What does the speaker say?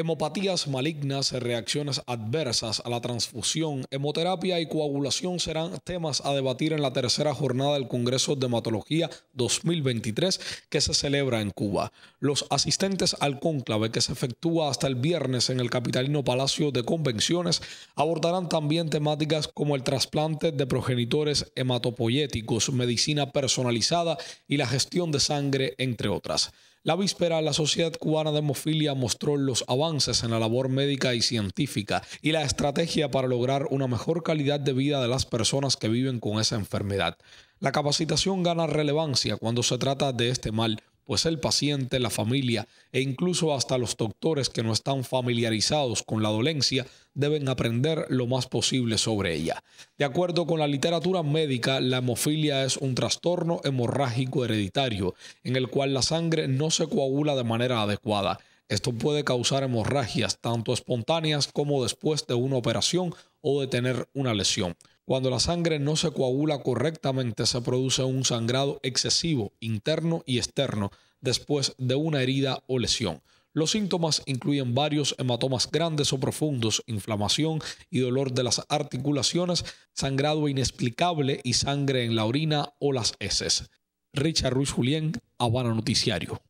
Hemopatías malignas, reacciones adversas a la transfusión, hemoterapia y coagulación serán temas a debatir en la tercera jornada del Congreso de Hematología 2023 que se celebra en Cuba. Los asistentes al cónclave que se efectúa hasta el viernes en el capitalino Palacio de Convenciones abordarán también temáticas como el trasplante de progenitores hematopoyéticos, medicina personalizada y la gestión de sangre, entre otras. La víspera, la Sociedad Cubana de Hemofilia mostró los avances en la labor médica y científica y la estrategia para lograr una mejor calidad de vida de las personas que viven con esa enfermedad. La capacitación gana relevancia cuando se trata de este mal, pues el paciente, la familia e incluso hasta los doctores que no están familiarizados con la dolencia deben aprender lo más posible sobre ella. De acuerdo con la literatura médica, la hemofilia es un trastorno hemorrágico hereditario en el cual la sangre no se coagula de manera adecuada. Esto puede causar hemorragias tanto espontáneas como después de una operación o de tener una lesión. Cuando la sangre no se coagula correctamente se produce un sangrado excesivo interno y externo después de una herida o lesión. Los síntomas incluyen varios hematomas grandes o profundos, inflamación y dolor de las articulaciones, sangrado inexplicable y sangre en la orina o las heces. Richard Ruiz Julián, Habana Noticiario.